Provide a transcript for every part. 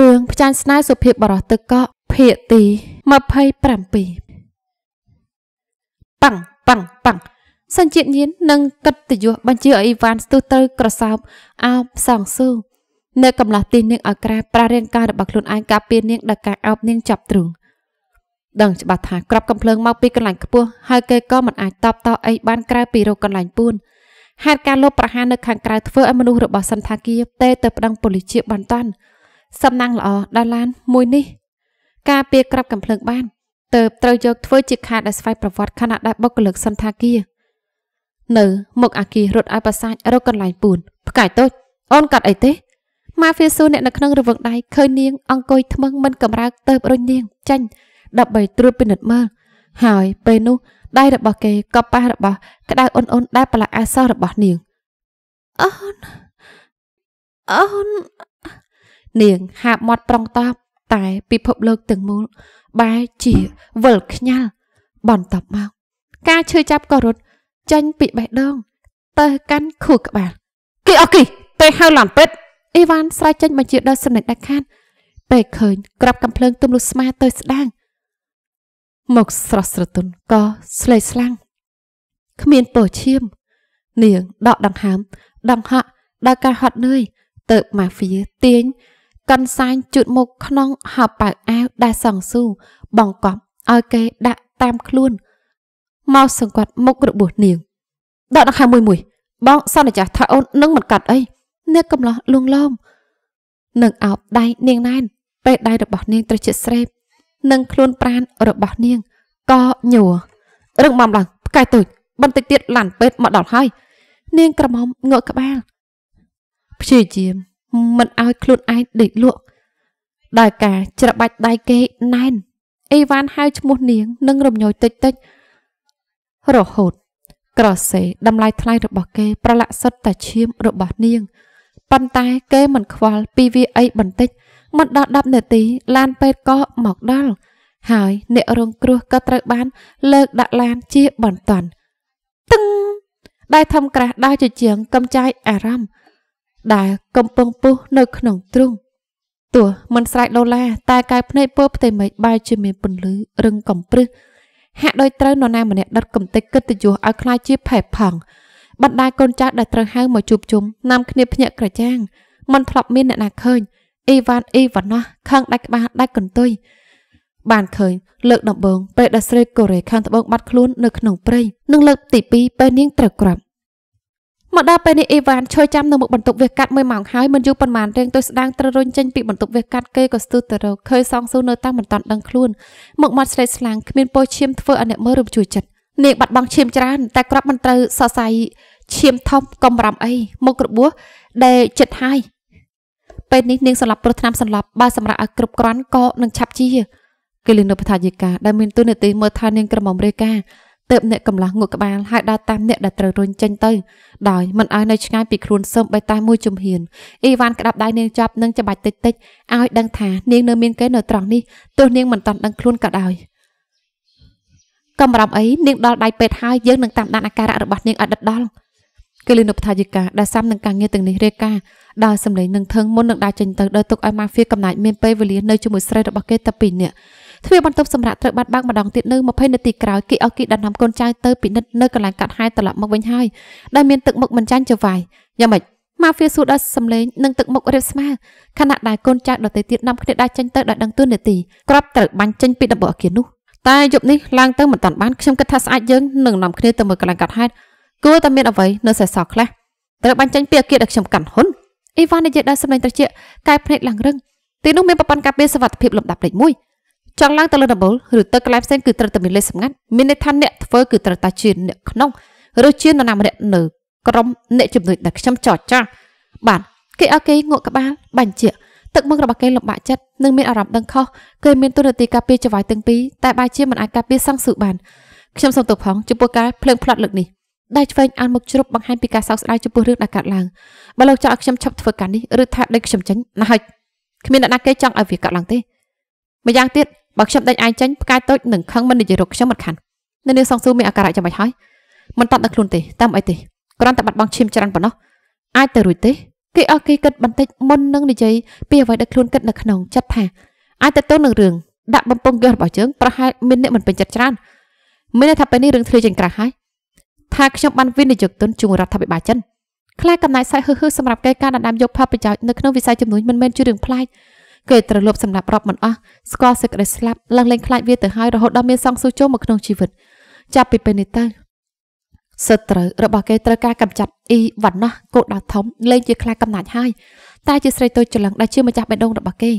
រឿងផ្ចាញ់ស្នេហ៍សុភាពបរោះទឹកកកភាគទី27ប៉ាំងប៉ាំងប៉ាំងសញ្ជាតិញៀននិងកិត្តិយសបញ្ជាឲ្យអីវ៉ាន់ស្ទុះទៅ ក្រសោបអោបសងស៊ូនៅកំឡោះទីនាងឲ្យក្រាបប្រារាងកាយរបស់ខ្លួនឯងការពារនាងដល់ការអោបនាងចាប់ទ្រូងដឹងច្បាស់ថាក្របកំភ្លើងមកពីកន្លែងខ្ពស់ហើយគេក៏មិនអាចតបតអីបានក្រៅពីរកកន្លែងពួនហេតុការលុបប្រហារនៅខាងក្រៅធ្វើឲ្យមនុស្សរបស់សន្តាគារតេទៅប្តឹងប៉ូលីសជាបន្ទាន់សំណាងល្អដល់ឡាន មួយនេះ ការពៀក្រាប់កំភ្លើងបានទៅត្រូវយកធ្វើជាខាតដែលស្វ័យប្រវត្តិខណៈដែលបុគ្គលិកសន្តាគារនៅមុខអាគាររត់ឲ្យប្រសាចរកកន្លែងពូនផ្កាយតូច អូនកាត់អីទេម៉ាហ្វៀស៊ូអ្នកនៅក្នុងរវឹងដៃឃើញនាងអង្គុយថ្មឹងមិនកំរើកទៅរុញនាងចាញ់ដើម្បីត្រួតពិនិត្យមើលហើយ ពេលនោះដៃរបស់គេក៏ប៉ះរបស់ក្តៅអ៊ុនអ៊ុនដែលប្រឡាក់អាសោះរបស់នាងអូនអូននាងហាបមាត់ប្រុងតបតែពិភពលោកទាំងមូលបែរជាវិលខ្ញាល់បន្តមកការឈឺចាប់ក៏រត់ចាញ់ពីបេះដូងទៅកាន់ខួរក្បាលគីអគីទៅហៅឡានពេទ្យអីវ៉ាន់ស្រែកចេញបញ្ជាដល់សនិទ្ធដាច់ខាតពេលឃើញក្របកំភ្លើងទំលុះស្មាទៅស្ដាងមកស្រស់ស្រទន់ក៏ស្លេកស្លាំងគ្មានពោឈាមនាងដកដង្ហើមដង្ហក់ដល់ការហត់នឿយទៅម៉ាហ្វីទាញកន្សែងជូតមុខក្នុងហបៅអាវដែលសងស៊ូបង្កប់ឲ្យគេដាក់តាមខ្លួនមកសង្កត់មុខរបួសនាងដកដង្ហើមមួយមួយ បងសន្យាថាអូននឹងមិនកាត់អីនាងកំឡោះលួងលោមនឹងអោបដៃនាងណែនពេលដៃរបស់ នាង ត្រជាស្រេបនិងខ្លួនប្រានរបស់នាងក៏ញួររឹងមាំឡើងផ្កាយទូចបន្តិចទៀតឡានពេទ្យមកដល់ហើយ នាងក្រមុំងក់ក្បាលព្យាយាមមិនឲ្យខ្លួនឯងដេកលក់ដោយការច្របាច់ដៃគេណែនអីវ៉ាន់ហៅឈ្មោះនាងនិងរំញយតិចតិចរហូតក្រសេតម្លៃថ្លៃរបស់គេ ប្រឡាក់សុទ្ធតែឈាមរបស់នាងប៉ុន្តែគេមិនខ្វល់ពីវាអីបន្តិចមិនដល់10នាទីឡានពេទ្យក៏មកដល់ហើយអ្នករងគ្រោះក៏ត្រូវបាន លើកដាក់ឡានជាបន្ទាន់តឹងដែលធំក្រាស់ដើរជាជាងកំចាយអារម្មណ៍ដែលកំពុងពុះនៅក្នុងទ្រូងទោះមិនស្រែកដុល្លារតែកាយភ្នែកពើផ្ទៃមេឃបែរជាមានពន្លឺរឹងកំព្រឹសហាក់ដោយត្រូវនរណាម្នាក់ដុតកំទេចកិត្តិយសឲ្យคล้ายជាផេះផង់បណ្ដាកូនចៅដែលត្រូវហៅមកជួបជុំនាំគ្នាភ្ញាក់ក្រចាងមិនធ្លាប់មានអ្នកណាឃើញអ៊ីវ៉ាន់អ៊ីវ៉ាណោះខឹងដាច់ក្បាលដាច់កន្ទុយបានឃើញលើកដំបូងពេលដែលស្រីកូរ៉េខាងត្បូងបាត់ខ្លួននៅក្នុងព្រៃនិងលើក ទី2ពេលនាងត្រូវក្រាប់មកដល់ពេលនេះអីវ៉ាន់ឈរចាំនៅមុខបន្ទប់វាកាត់មួយម៉ោងហើយមិនយូរប៉ុន្មានរៀងទៅស្ដាងត្រូវរុញចេញពីបន្ទប់វាកាត់គេក៏ស្ទុះទៅរកឃើញសងស៊ូនៅតែមិនតាន់ដឹងខ្លួនមុខមាត់ស្រេកស្លាំងគ្មានពោះឈាមធ្វើឲ្យអ្នកមើលរំជួលចិត្តនាងបាត់បង់ឈាមច្រើនតែក្រាប់មិនត្រូវសរសៃឈាមធំកំរាំអីមុខរបួសដែលចិត្តហើយពេលនេះនាងសន្លប់ព្រោះឆ្នាំសន្លប់បើសម្រាប់ឲ្យគ្រប់គ្រាន់ក៏នឹងឆាប់ជាគេលឹងនៅបឋាយិកាដែលមានទូនាទីមើលថែនាងក្រមុំរាយការទៅអ្នកកំឡាស់ងក់ក្បាលហើយដើរតាមអ្នកដែលត្រូវរុញចេញទៅដោយមិនឲ្យនៅឆ្ងាយពីខ្លួនសឹមបីតែមួយជំហានអ៊ីវ៉ាន់ក្តាប់ដៃនាងចាប់និងច្បាច់តិចតិចឲ្យដឹងថា នាងនៅមានគេនៅត្រង់នេះទោះនាងមិនតាន់ដឹងខ្លួនក៏ដោយកំរាមអីនាងដល់ដៃពេទ្យហើយយើងនឹងតាមដានអាការៈរបស់នាងឲ្យដិតដល់គឺលីនុបថាយិកាដែលសាំនឹងការងារទាំងនេះរាយការដោយសម្លេងនឹងធឹងមុននឹងដើរចេញទៅដោយទុកឲ្យម៉ាហ្វៀកំណាចមានពេលវេលានៅជាមួយស្រីរបស់គេតែពីរនាក់ទ្វារបន្ទប់សម្រាប់ត្រូវបានបើកម្ដងទៀតនៅ20នាទីក្រោយគេឲ្យគីដណ្ណាំកូនចៅទៅពិនិត្យនៅកន្លែងកាត់ហាយត្រឡប់មកវិញហើយដែលមានទឹកមុខមិនចាញ់ចវាយយ៉ាងម៉េចម៉ាហ្វៀសួរដល់សំលេងនិងទឹកមុខរាបស្មើខណៈដែលកូនចៅដទៃទៀតនាំគ្នាដើរចេញទៅដោយដឹងទួនាទីក្របត្រូវបាញ់ចេញពីដំបូលអគារនោះតែយប់នេះឡើងទៅមិនតាន់បានខ្ញុំគិតថាស្អាតយើងនឹងនាំគ្នាទៅមើលកន្លែងកាត់ហេតុគួរតែមានអ្វីនៅសេសសល់ខ្លះត្រូវបាញ់ចេញពីអគារដែលខ្ញុំកាន់ហ៊ុនអីវ៉ាន់និយាយដល់សំឡេងត្រជាក់កែភ្នែកឡើងរឹងទីនោះមានប្រព័ន្ធការពារសុវត្ថិភាពលំដាប់លេខ1ចង់ឡើងទៅលើដំបូលឬទៅកន្លែងផ្សេងគឺត្រូវតែមានលេខសម្ងាត់មានន័យថាអ្នកធ្វើគឺត្រូវតែជាអ្នកក្នុងឬជានរណាម្នាក់នៅ ក្រុមអ្នកជំនួយដែលខ្ញុំចរចាបាទគេឲ្យគេងក់ក្បាលបាញ់ជាទឹកមុខរបស់គេលំបាកចិត្តនិងមានអារម្មណ៍ដឹងខុសគេមានទូរនីតិការពារចវាយទាំងពីរតែបែរជាមិនអាចការពារសង្ស៊ូបានខ្ញុំសូមទោសផងចំពោះការភ្លើងផ្លត់លើកនេះដៃឆ្វេងអានមុខជ្រប់បង្ហាញពីការសោកស្ដាយចំពោះរឿងដែលកើតឡើងបើលោកចង់ឲ្យខ្ញុំឈប់ធ្វើការនេះឬថាដេកខ្ញុំចេញណាស់ហើយគ្មានអ្នកណាគេចង់ឲ្យវាកើតឡើងទេម្យ៉ាងទៀតបើខ្ញុំដេញឯងចេញផ្កាយតូចនឹងខឹងមិននិយាយរកខ្ញុំមិនខាននៅនាងសងស៊ូមានអាការៈយ៉ាងម៉េចហើយមិនតតដល់ខ្លួនទេតាមអីទេគ្រាន់តែបាត់បង់ឈាមច្រើនប៉ុណ្ណោះអាចទៅរួចទេគេអស់គេគិតបន្តិចមុននឹងនិយាយពីអ្វីដែលខ្លួនគិតនៅក្នុងចិត្តថាអាចទៅទៅនឹងរឿងដាក់បំពង់យករបស់យើងប្រហែលមានអ្នកមិនពេញចិត្តច្រើនមានន័យថាពេលនេះរឿងធ្លាយចេញក្រាស់ហើយថាខ្ញុំបានវិនិយោគទុនជូនរដ្ឋាភិបាលចិនខ្លាកំណែសាយហឺហឺសម្រាប់កិច្ចការដណ្ដើមយកផលប្រយោជន៍នៅក្នុងវិស័យជំនួញមិនមែនជារឿងប្លែកគេត្រលប់សម្រាប់រាប់មិនអស់ស្គាល់សេចក្តីស្លាប់ឡើងលែងខ្លាចវាទៅហើយរហូតដល់មានសង្សូចូលមកក្នុងជីវិតចាប់ពីពេលនេះតទៅសត្រូវរបស់គេត្រូវការកម្ចាត់អ៊ីវ៉ាណោះកូដៅធំលែងជាខ្លាកំណាច់ហើយតែជាស្រីតូចច្រឡឹងដែលជាម្ចាស់បេះដូងរបស់គេ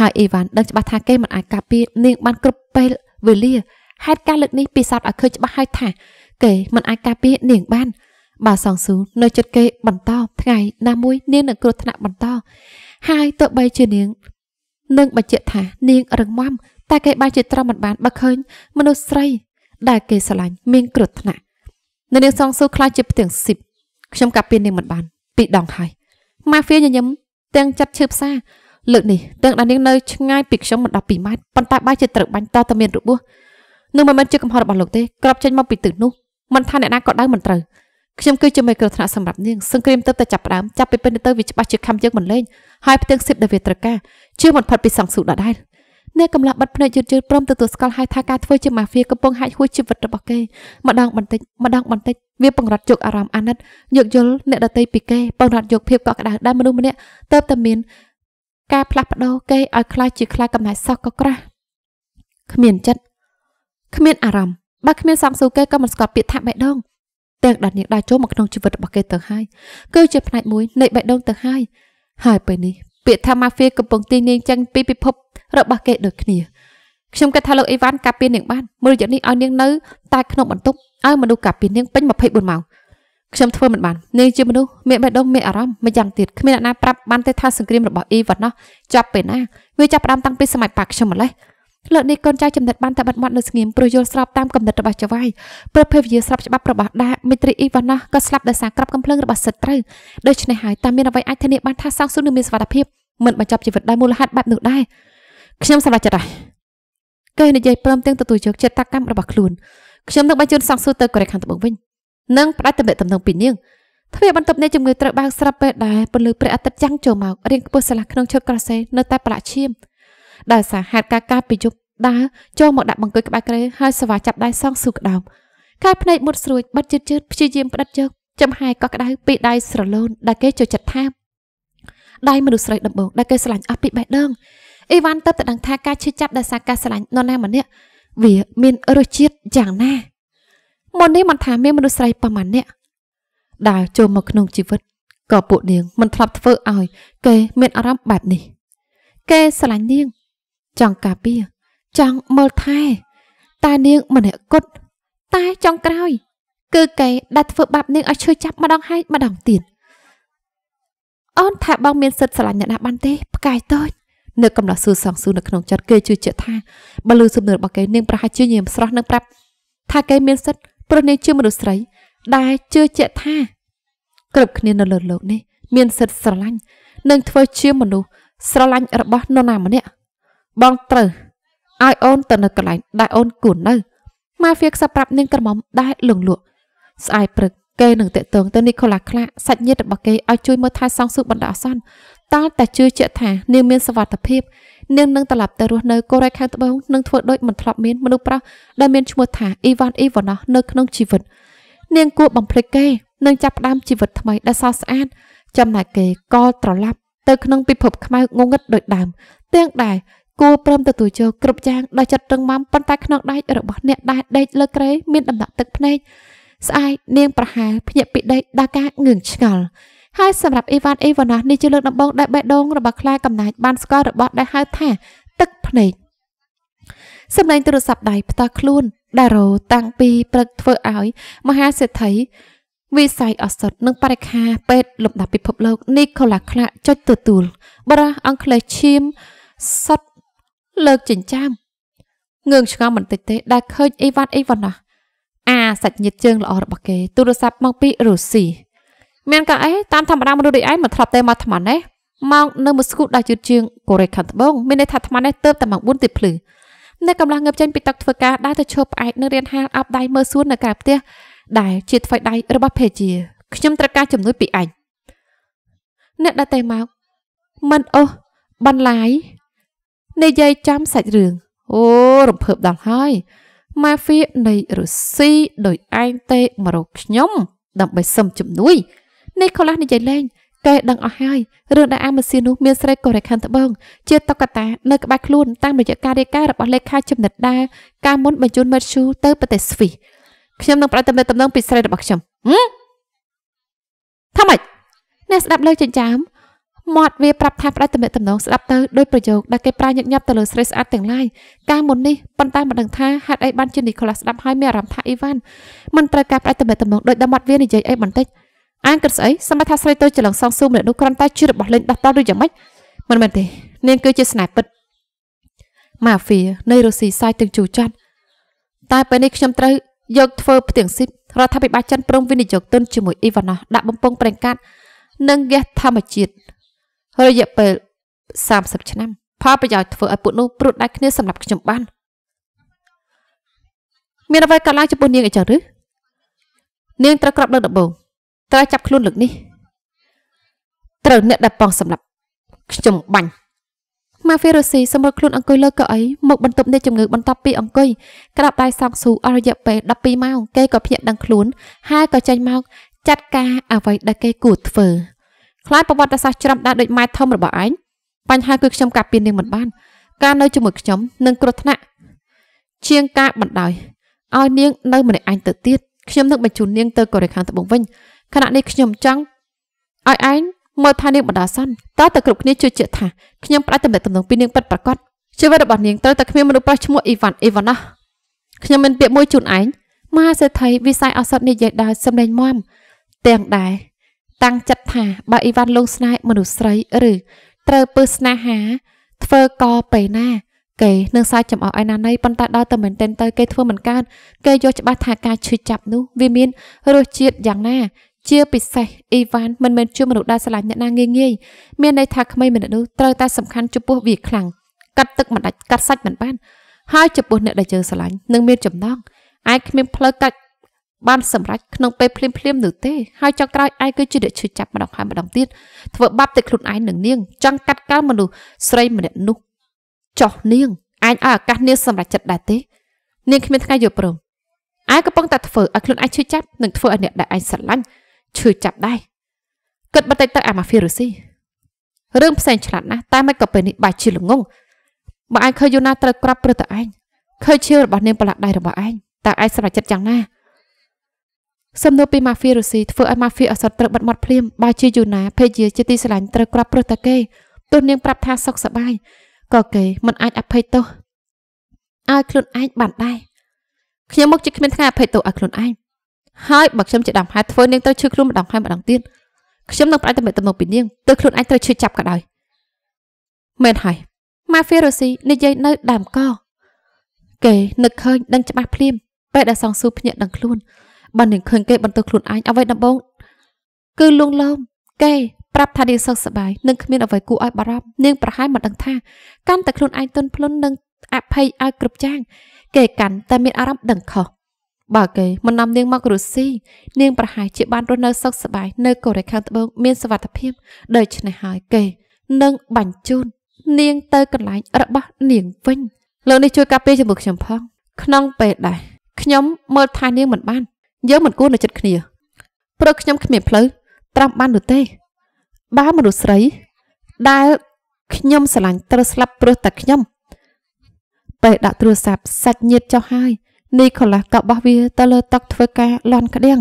ហើយអ៊ីវ៉ាន់ដឹងច្បាស់ថាគេមិនអាចការពារនាងបានគ្រប់ពេលវេលាហេតុការណ៍លើកនេះពិសោធន៍ឲ្យឃើញច្បាស់ហើយថា គេមិនអាចការពារនាងបានបើសងស៊ូនៅចិត្តគេបន្តថ្ងៃណាមួយនាងនឹងគ្រោះថ្នាក់បន្តហើយទោះបីជានាងនិងបញ្ជាក់ថានាងរឹងមាំតែគេបែរជាត្រឹមមិនបានបើឃើញ មនុស្សស្រី ដែលគេស្រឡាញ់មានគ្រោះថ្នាក់នៅនាងសងសួរខ្លាចជាផ្ទាំងស៊ីបខ្ញុំកាប់ពីនាងមិនបានពីរដងហើយម៉ាហ្វៀញញឹមទាំងចាត់ឈឺផ្សាលើកនេះទាំងដានាងនៅឆ្ងាយពីខ្ញុំមិនដល់2ម៉ែត្រប៉ុន្តែបែរជាត្រូវបាញ់តតែមានរបួសនឹងមិនមែនជាកំហុសរបស់លោកទេក្របចេញមកពីទឹកនោះមិនថាអ្នកណាក៏ដៅមិនត្រូវខ្ញុំគឺជាមេគ្រោះថ្នាក់សម្រាប់នាងសង្គ្រាមទៅតែចាប់ផ្ដើមចាប់ពីពេលទៅវាច្បាស់ជាខំយើងមិនលេងហើយផ្ទៀងសិបដែលវាត្រូវការជឿមិនផុតពីសង្ស៊ូដដែលអ្នកកំឡាបិទភ្នែកយឺតយឺតព្រមទទួលស្គាល់ហើយថាការធ្វើជាម៉ាហ្វៀកំពុងហាក់ហួសជីវិតរបស់គេម្ដង បន្តិចម្ដងបន្តិចវាបង្រត់ជោគអារម្មណ៍អាណិតយកយល់អ្នកដតីពីគេបង្រត់យកភាពកក់ក្ដៅដែលមនុស្សម្នាក់តើបតែមាន ការផ្លាស់ប្ដូរគេឲ្យខ្លាចជាខ្លាចកំណត់សោះក៏ក្រាស់គ្មានចិត្តគ្មានអារម្មណ៍បើគ្មាន សង្ស៊ូគេក៏មិនស្គាល់ពាក្យថាបេះដូងទាំងដែលនាងដាក់ចូលមកក្នុងជីវិតរបស់គេទៅហើយគឺជាផ្នែកមួយនៃបេះដូងទៅហើយហើយពេលនេះពាក្យថាម៉ាហ្វៀកំពុងទាញនាងចេញពីពិភព របស់គេដូចគ្នាខ្ញុំគិតថាលោកអីវ៉ាន់ការពារនាងបានមួយរយៈនេះឲ្យនាងនៅតែក្នុងបន្ទប់ឲ្យមនុស្សការពារនាងពេញ24ម៉ោងខ្ញុំធ្វើមិនបាននាងជាមនុស្សមានបេះដូងមានអារម្មណ៍ម្យ៉ាងទៀតគ្មានអ្នកណាប្រាប់បានទេថាសង្គ្រាមរបស់អ៊ីវ៉ាន់នោះចាប់ពេលណាវាចាប់ផ្ដើមតាំងពីសម័យប៉ាខ្ញុំម្លេះលើកនេះកូនចៅចំណិតបានតែបាត់មាត់នៅស្ងៀមព្រោះយល់ស្របតាមគំនិតរបស់ចៅវាយព្រោះភេវិយាស្របច្បាប់របស់ដាមីត្រីអ៊ីវ៉ាណោះក៏ស្លាប់ដោយសារក្របកំភ្លើងរបស់សត្រូវដូច្នេះហើយតើមានអ្វីអាចធានាបានថាសោកសៅនឹងមានសុវត្ថិភាពមិនបញ្ចប់ជីវិតដោយមូលហេតុបែបនោះដែរខ្ញុំសម្រេចចិត្តហើយគេនិយាយព្រមទាំងទទួលយកចិត្តតកម្មរបស់ខ្លួនខ្ញុំនឹងបញ្ជូនសង្ស៊ូទៅកូរ៉េខាងត្បូងវិញនិងផ្ដាច់តំណែងតំណងពីនាងទ្វារបន្ទប់នៃជំងឺត្រូវបើកស្រាប់ពេលដែលពន្លឺព្រះអាទិត្យចាំងចូលមករៀងខ្ពស់ស្លាស់ក្នុងឈុតក្រសេនៅតែប្រឡាក់ឈាមដោយសារហេតុការកាលពីយប់ដើរចូលមកដាក់បង្គោលក្បែរគ្រែហើយសវ៉ាចាប់ដៃសងស៊ូក្តោបខែភ្នែកមុតស្រួចបិទជឿតជឿតព្យាយាមផ្ដិតយកចំហាយកក់ក្ដៅពីដៃស្រលូនដែលគេចូលចិត្តថាដៃមនុស្សស្រីដំបងដែលគេស្រឡាញ់អស់ពីបេះដូងអីវ៉ាន់ទៅតែដឹងថាការឈឺចាប់ដោយសារការស្រឡាញ់នរណាម្នាក់វាមានរសជាតិយ៉ាងណាមុននេះមិនថាមានមនុស្សស្រីប្រមាណអ្នកដើរចូលមកក្នុងជីវិតក៏ពួកនាងមិនធ្លាប់ធ្វើឲ្យគេមានអារម្មណ៍បែបនេះគេស្រឡាញ់នាងចង់ការពារចង់មើលថែ តែនាងម្នាក់គត់តែចង់ក្រោយ គឺ គេដែលធ្វើបាបនាងឲ្យឈឺចាប់ម្ដងហើយម្ដងទៀតអូនថាបងមានសិទ្ធិស្រឡាញ់អ្នកណាបានទេផ្កាយតូចនៅកំឡោះសួរសងសួរនៅក្នុងចិត្តគេជឿជាក់ថាបើលឺសំនៀងរបស់គេនាងប្រហែលជាញៀមស្រស់នឹងប្រាប់ថាគេមានសិទ្ធិព្រោះនាងជាមនុស្សស្រី ដែលជឿជាក់ថាគ្រប់គ្នានៅលើโลกនេះមានសិទ្ធិស្រឡាញ់និងធ្វើជាមនុស្សស្រឡាញ់របស់នរណាម្នាក់បងត្រូវឲ្យអូនទៅនៅកន្លែងដែលអូនគួរនៅម៉ាហ្វៀខ្សឹបប្រាប់នាងក្រមុំដែលលងលក់ស្អែកព្រឹកគេនឹងតាក់ទងទៅនីកូឡាក្លាសាច់ញាតិរបស់គេឲ្យជួយមើលថែសងសឹកបណ្ដោះអាសន្នតើតែជឿជាក់ថានាងមានសុវត្ថិភាពនាងនឹងត្រឡប់ទៅរស់នៅកូរ៉េខាងត្បូងនឹងធ្វើដូចមិនធ្លាប់មានមនុស្សប្រុសដែលមានឈ្មោះថាអ៊ីវ៉ាន់អ៊ីវ៉ាណោះនៅក្នុងជីវិតនាងគួរបំភ្លេចគេនឹងចាប់ផ្ដើមជីវិតថ្មីដែលសស្អាតចំណែកគេក៏ត្រឡប់ទៅក្នុងពិភពខ្មៅងងឹតដូចដើម ទាំងដែរគួរព្រមទទួលយកគ្រប់យ៉ាងដោយចិត្តរឹងមាំប៉ុន្តែក្នុងដៃរបស់អ្នកដែលដេកលើក្រេមានដំណក់ទឹកភ្នែកស្អាយនាងប្រហែលភ្ញាក់ពីដេកដល់ការងឿងឆ្ងល់ហើយសម្រាប់អ៊ីវ៉ាន់អ៊ីវ៉ាណានេះជាលើកដំបូងដែលបេះដូងរបស់ខ្លាកំណាចបានស្គាល់របស់ដែលហៅថាទឹកភ្នែកសម្លេងទូរស័ព្ទដៃផ្ទាល់ខ្លួនដារ៉ូតាំងពីព្រឹកធ្វើឲ្យមហាសេដ្ឋីវិស័យអសត់និងបរិខាពេទ្យលំដាប់ពិភពលោកនីកូឡាខ្លាចុចទទួលបរះអង់គ្លេសឈាមសតលើកចិញ្ចាមងើងឆ្ងល់បន្តិចទេ ដែលឃើញអីវ៉ាន់អីវ៉ាន់ណាស់អាសាច់ញាតិជើងល្អរបស់គេទូរស័ព្ទមកពីរុស្ស៊ីមានកៅអីតាមធម្មតាមនុស្សដូចឯងមិនធ្លាប់ទេមកអាត្មានេះមកនៅមូស្គូដែលយឺតជាងកូរ៉េខាងត្បូងមានន័យថាអាត្មានេះទៅតែម៉ោង4ទៀតភ្លឺនៅកំឡុងងើបចេញពីតុធ្វើការដើរទៅឈប់ផ្អែកនៅរៀនហាលអប់ដៃមើលសួននៅក្រៅផ្ទះដែលជាថ្មីដៃរបស់ភេជា ខ្ញុំត្រូវការជំនួយពីឯងអ្នកដែលតែមកមិនអូសបន្លាយនិយាយចាំសាច់រឿងអូរំភើបដល់ហើយម៉ាហ្វៀនៃរុស្ស៊ីដោយឯងទេមករកខ្ញុំដើម្បីសុំជំនួយនេះខូឡាស់និយាយលេងកែដឹងអស់ហើយរឿងដែលអាមស៊ីនោះមានស្រីកូរ៉េខាងត្បូងជាតុក្កតានៅក្បែរខ្លួនតាមរយៈការរៀបការរបស់លេខាចំណិតដាការមុនបញ្ជូនមេតឈូទៅប្រទេសស្វីសខ្ញុំនឹងប្រតិបត្តិតំណងពីស្រីរបស់ខ្ញុំហ៎ថាម៉េចអ្នកស្ដាប់លើចិញ្ចាមមាត់វាប្រាប់ថាផ្ដាច់តំណែងតំណងស្ដាប់ទៅដោយប្រយោគដែលគេប្រាញឹកញាប់ទៅលើស្រីស្អាតទាំងឡាយកាលមុននេះប៉ុន្តែមិនដឹងថាហេតុអីបានជានីកូឡាស្ដាប់ហើយមានអារម្មណ៍ថាអ៊ីវ៉ាន់មិនត្រូវការផ្ដាច់តំណែងតំណងដោយដល់មាត់វានិយាយអីបន្តិចអានគិតស្អីសមថាស្រីតូចច្រឡំសងស៊ូម្នាក់នោះគ្រាន់តែជារបស់លេងដោះតឬយ៉ាងម៉េចមិនមែនទេនាងគឺជាស្នេហ៍ពិតម៉ាហ្វៀនៃរុស្ស៊ីសាយទាំងជូចាត់តែពេលនេះខ្ញុំត្រូវយកធ្វើផ្ទាំងស៊ីបរដ្ឋាភិបាលចិនព្រមវិនិយោគទុនជាមួយអ៊ីវ៉ាណោះដាក់បំពង់ប្រេងកាតនិងហ្គាសធម្មជាតិរយៈពេល30ឆ្នាំផលប្រយោជន៍ធ្វើឲ្យពួកនោះព្រួតដាច់គ្នាសម្រាប់ខ្ញុំបានមានអ្វីកើតឡើងចំពោះនាងអីចឹងឬនាងត្រូវក្របលើដំបងត្រូវចាប់ខ្លួនលើកនេះត្រូវអ្នកដែលប៉ងសម្រាប់ខ្ញុំបាញ់ម៉ាហ្វីរុស៊ីសម្រួលខ្លួនអង្គុយលើកៅអីមកបន្ទប់នៃជំងឺបន្ទាប់ពីអង្គុយក្រាបដៃសងស៊ូអស់រយៈពេល12ម៉ោងគេក៏ភ្ញាក់ដឹងខ្លួនហើយក៏ចេញមកចាត់ការអ្វីដែលគេគួរធ្វើខ្លាចប្រវត្តិសាស្ត្រច្រាំដាដូចម៉ែធំរបស់ឯងបញ្ហាគឺខ្ញុំកាពីនាងមិនបានការនៅជាមួយខ្ញុំនឹងគ្រោះថ្នាក់ជាងការបណ្ដោយឲ្យនាងនៅម្នាក់ឯងទៅទៀតខ្ញុំនឹងបញ្ជូននាងទៅកូរ៉េខាងត្បូងវិញខណៈនេះខ្ញុំចង់ឲ្យឯងមើលថានាងបណ្ដាសិនតើតើគ្រប់គ្នាជឿជាក់ថាខ្ញុំផ្ដាច់តំណែងតំណងពីនាងពិតប្រាកដជីវិតរបស់នាងត្រូវតែគ្មានមនុស្សប្រុសឈ្មោះអ៊ីវ៉ាន់អ៊ីវ៉ាណោះខ្ញុំមានពាក្យមួយជូនឯងមហាសេដ្ឋីវិស័យឱសថនិយាយដោយសម្លេងមាំទាំងដែរតាំងចិត្តថាបើអ៊ីវ៉ាន់លងស្នេហ៍មនុស្សស្រីឬត្រូវពើស្នេហាធ្វើកពេលណា គេនឹងសាយចំអកឯណាណីប៉ុន្តែដល់តែមែនទែនទៅ គេធ្វើមិនកើតគេយកច្បាស់ថាការឈឺចាប់នោះវាមានរសជាតិយ៉ាងណា ជា ពិសេសអ៊ីវ៉ាន់មិនមែនជាមនុស្សដែលស្រឡាញ់អ្នកណាងាយងាយមានន័យថាក្មេងមនុស្សនោះត្រូវតែសំខាន់ចំពោះវាខ្លាំងកាត់ទឹកមិនដាច់កាត់សាច់មិនបានហើយចំពោះអ្នកដែលយើងស្រឡាញ់នឹងមានចំណងអាចគ្មានផ្លូវកាត់បានសម្រេចក្នុងពេលភ្លាមភ្លាមនោះទេហើយចុងក្រោយឯងគឺជាអ្នកឈឺចាប់ម្ដងហើយម្ដងទៀតធ្វើបាបតែខ្លួនឯងនឹងនាងចង់កាត់កាល់មនុស្សស្រី ម្នាក់នោះចោះនាងឯងឲ្យឱកាសនាងសម្រេចចិត្តដែរទេនាងគ្មានថ្ងៃយល់ព្រមឯងកំពុងតែធ្វើឲ្យខ្លួនឯងឈឺចាប់និងធ្វើឲ្យអ្នកដែលឯងស្រឡាញ់ឈឺចាប់ដែរគិតបន្តិចទៅអាម៉ាហ្វីរុស៊ីរឿងផ្សេងឆ្លាតណាស់តែមិនក៏ពេលនេះបែរជាល្ងងបើឯងឃើញយូណាត្រូវក្របព្រឹត្តតែឯងឃើញឈឺរបស់នាងប្រឡាក់ដៃរបស់ឯងតើឯងសម្រេចចិត្តយ៉ាងណាសំណួរពីម៉ាហ្វៀរុស្ស៊ីធ្វើឲ្យម៉ាហ្វៀអសត់ត្រូវបាត់មាត់ភ្លាមបើជាយូណាភេជាជាទីស្រឡាញ់ត្រូវក្របព្រឹសតែគេទោះនាងប្រាប់ថាសុខសប្បាយក៏គេមិនអាចអភ័យទោសឲ្យខ្លួនឯងបានដែរខ្ញុំមកជាគ្មានថ្ងៃអភ័យទោសឲ្យខ្លួនឯងហើយបើខ្ញុំជាដំហែធ្វើនាងត្រូវឈឺខ្លួនម្ដងហើយម្ដងទៀតខ្ញុំនឹងផ្ដាច់តែមេតមកពីនាងទើបខ្លួនឯងត្រូវឈឺចាប់ក៏ដោយមែនហើយម៉ាហ្វៀរុស៊ីនិយាយនៅដើមកគេនឹកឃើញដឹងច្បាស់ភ្លាមពេលដែលសងស៊ូភ្ញាក់ដឹងខ្លួនបើនាងឃើញគេបន្តខ្លួនឯងអ្វីដំបូងគឺលួងលោមគេប្រាប់ថានាងសុខសប្បាយនិងគ្មានអ្វីគួរឲ្យបារម្ភនាងប្រហែលមិនដឹងថា កាន់តែខ្លួនឯងទន់ភ្លន់និងអភ័យឲ្យគ្រប់យ៉ាង គេកាន់តែមានអារម្មណ៍ដឹងខុសបើគេមិននាំនាងមករុស្ស៊ីនាងប្រហែលជាបានរស់នៅសុខសប្បាយនៅកូរ៉េខាងត្បូងមានសុវត្ថិភាពដូច្នេះហើយគេនឹងបញ្ជូននាងទៅកន្លែងរបស់នាងវិញលោកនេះជួយការពារជាមួយខ្ញុំផង ក្នុងពេលដែរខ្ញុំមើលថានាងមិនបានយើងមិនគួរនៅចិត្តគ្នាព្រោះខ្ញុំគ្មានផ្លូវត្រាំបាននោះទេបើមនុស្សស្រី ដែលខ្ញុំស្រឡាញ់ត្រូវស្លាប់ព្រោះតែខ្ញុំពេលដាក់ទូរស័ព្ទសាច់ញាតចុះហើយនីកូឡាក៏បោះវាទៅលើតុធ្វើការលន់ក្តៀង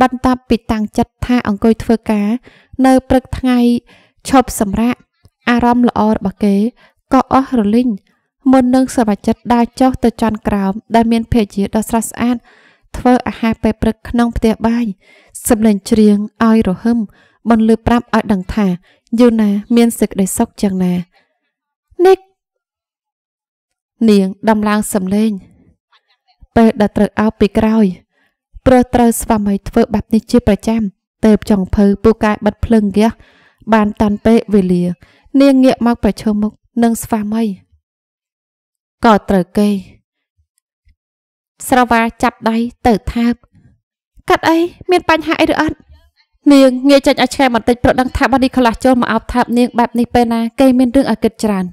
បន្ទាប់ពីតាំងចិត្តថាអង្គុយធ្វើការ នៅ ព្រឹកថ្ងៃឈប់សម្រាក អារម្មណ៍ល្អរបស់គេក៏អស់រលីងមុននឹងសមាជិកដើរចុះទៅចន់ក្រោមដែលមានភេជាដ៏ស្រស់ស្អាតធ្វើអាហារពេលព្រឹកក្នុងផ្ទះបាយសំលេងច្រៀងឲ្យរហឹមបន្លឺប្រាប់ឲ្យដឹងថា យូណា មានសេចក្តីសុខយ៉ាងណានិកនាងដំឡើងសំលេងពេលដែលត្រូវអោបពីក្រោយព្រោះត្រូវស្វាមីធ្វើបែបនេះជា ប្រចាំទៅចង់ភៅពូកែបិទភ្លើងហ្គាសបានតាន់ពេលវេលា នាងងាកមកប្រឈមមុខនឹងស្វាមីក៏ត្រូវគេស្រវាចាប់ដៃទៅថាបកាត់អីមានបញ្ហាអីឬអត់នាងងាយចេញឲ្យឆ្ងាយបន្តិចប្រដឹងថាបានីកូឡាចូលមកអោបថាបនាងបែបនេះពេលណា គេមានរឿងឲ្យគិតច្រើន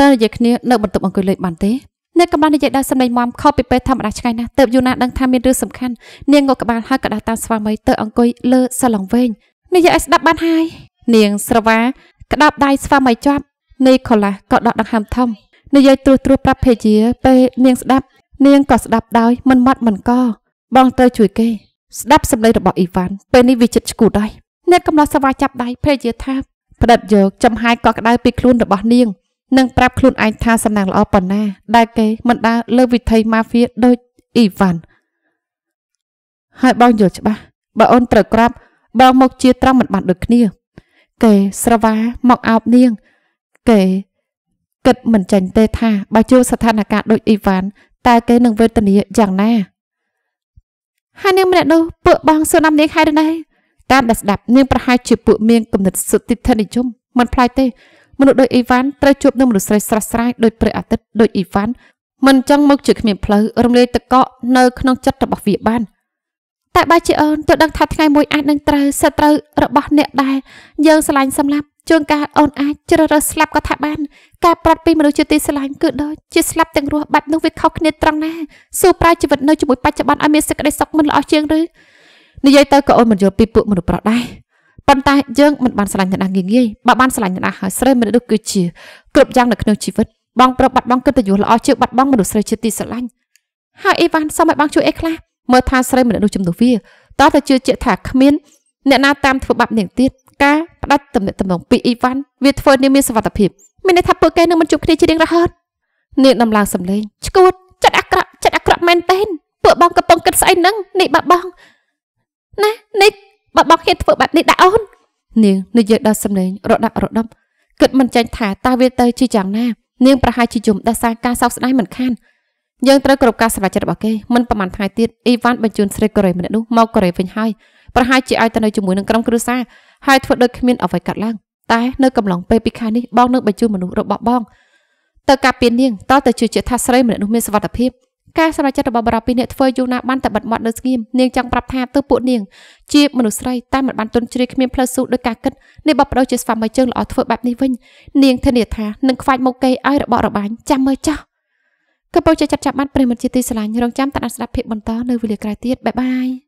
តើនិយាយគ្នានៅបន្ទប់អង្គុយលេខបានទេអ្នកក៏បាននិយាយដល់សម្លេងមមខុសពីពេលធម្មតាឆ្ងាយណាស់ទៅយូណាដឹងថាមានរឿងសំខាន់នាងក៏ក្បាលហើយក៏ដាស់តាមស្វាមីទៅអង្គុយលើសាឡុងវិញនិយាយឲ្យស្ដាប់បានហើយ នាងស្រវាក្តាប់ដៃស្វាមីជាប់នីកូឡាក៏ដកដង្ហើមធំនិយាយត្រួសត្រួសប្រាប់ភេជាពេលនាងស្ដាប់នាងក៏ស្ដាប់ដោយមិនមាត់មិនក បងត្រូវជួយគេស្ដាប់សម្ដីរបស់អ៊ីវ៉ាន់ពេលនេះវាចិត្តឈ្គូដៃអ្នកកំឡោះសវ៉ាចាប់ដៃភរិយាថា ផ្ដិតយកចំហាយកក់ក្ដៅពីខ្លួនរបស់នាង និងប្រាប់ខ្លួនឯងថាសំណាងល្អប៉ុណ្ណា ដែលគេមិនដើរលើវិថីម៉ាហ្វៀដូចអ៊ីវ៉ាន់ហើយបងយល់ច្បាស់បើអូនត្រូវក្រាប់បងមកជាត្រង់មិនបានដូចគ្នា គេស្រវាមកអោបនាងគេ គិតមិនចាញ់ទេថាបើជួបស្ថានភាពដូចអ៊ីវ៉ាន់តើគេនឹងវេទនាយ៉ាងណាហើយនាងម្នាក់នោះពួកបងសួរនាំនាងហើយឬណែតាមដែលស្ដាប់នាងប្រហែលជាពួកមានគំនិតសុទ្ធិធនិយមមិនផ្លាយទេមនុស្សដូចអ៊ីវ៉ាន់ត្រូវជួបនឹងមនុស្សស្រីស្រស់ស្រាយដូចព្រះអាទិត្យដូចអ៊ីវ៉ាន់មិនចង់មកជាគ្មានផ្លូវរំលាយទឹកកកនៅក្នុងចិត្តរបស់វាបាន។តែបើជាអូនទោះដឹងថាថ្ងៃមួយអាចនឹងត្រូវសត្រូវរបស់អ្នកដែរយើងស្រឡាញ់សម្លាប់ជួនកាលអូនអាចជ្រើសរើសស្លាប់ក៏ថាបានការប្រាត់ពីមនុស្សជាទីស្រឡាញ់គឺដូចជាស្លាប់ទាំងរស់បែបនោះវាខុសគ្នាត្រង់ណាសូប្រើជីវិតនៅជាមួយបច្ចុប្បន្នឲ្យមានសេចក្តីសុខមិនល្អជាងឬនិយាយទៅក៏អូនមិនយល់ពីពួកមនុស្សប្រុសដែរប៉ុន្តែយើងមិនបានស្រឡាញ់អ្នកណាងាយងាយបើបានស្រឡាញ់អ្នកណាហើយស្រីមនុស្សនោះគឺជាគ្រប់យ៉ាងនៅក្នុងជីវិតបងប្រុសបាត់បង់កិត្តិយសល្អជាងបាត់បង់មនុស្សស្រីជាទីស្រឡាញ់ហើយអីវ៉ាន់សុំឲ្យបងជួយអីខ្លះមើលថាស្រីម្នាក់នោះជំនួសវាតោះតែជឿជាក់ថាគ្មានអ្នកណាតាមធ្វើបាបនាងទៀតការផ្ដាច់ទំនាក់ទំនងពីអ៊ីវ៉ាន់វាធ្វើនាងមានសុវត្ថិភាពមានន័យថាពួកគេនឹងមិនជួបគ្នាជារៀងរហូតនាងដំឡើងសម្លេងឈួតចិត្តអាក្រក់ចិត្តអាក្រក់មែនទែនពួកបងកំពុងគិតស្អីនឹងនេះបាបងណានេះបាបងហ៊ានធ្វើបែបនេះដាក់អូន នាងនិយាយដល់សម្លេងរដាក់រដំគិតមិនចាញ់ថាតើវាទៅជាយ៉ាងណា នាងប្រហែលជាយំដល់សារការសោកស្ដាយមិនខានយើងត្រូវគ្រប់ ការសម្រេចចិត្តរបស់គេមិនប្រមាណថ្ងៃទៀតអ៊ីវ៉ាន់បញ្ជូនស្រីកូរ៉េម្នាក់នោះមកកូរ៉េវិញហើយប្រហែលជាឲ្យទៅនៅជាមួយនឹងក្រុមគ្រួសារហើយធ្វើដូចគ្មានអ្វីកើតឡើងតែនៅកំឡុងពេលពីខែនេះបងនឹងបញ្ជូនមនុស្សរបស់បងទៅការពារនាងតើតើជឿជាក់ថាស្រីម្នាក់នោះមានសុវត្ថិភាពការសម្រេចចិត្តរបស់បារាពីអ្នកធ្វើយូណាបានតែបិទមាត់នៅស្ងៀមនាងចង់ប្រាប់ថាទៅពួកនាងជាមនុស្សស្រីតែមិនបានទន់ជ្រាយគ្មានផ្លូវស៊ូដោយការគិតនៃបបដោជាស្វាមីជើងល្អធ្វើបែបនេះវិញនាងធានាថានឹងខ្វាច់មុខគេឲ្យរបករបាញ់ចាំមើលចាស់កម្ពុជាចាប់ចាប់បានប្រិមត្តជាទីស្រឡាញ់រងចាំតាមស្ដាប់ភាពបន្តនៅវេលាក្រោយទៀតបាយបាយ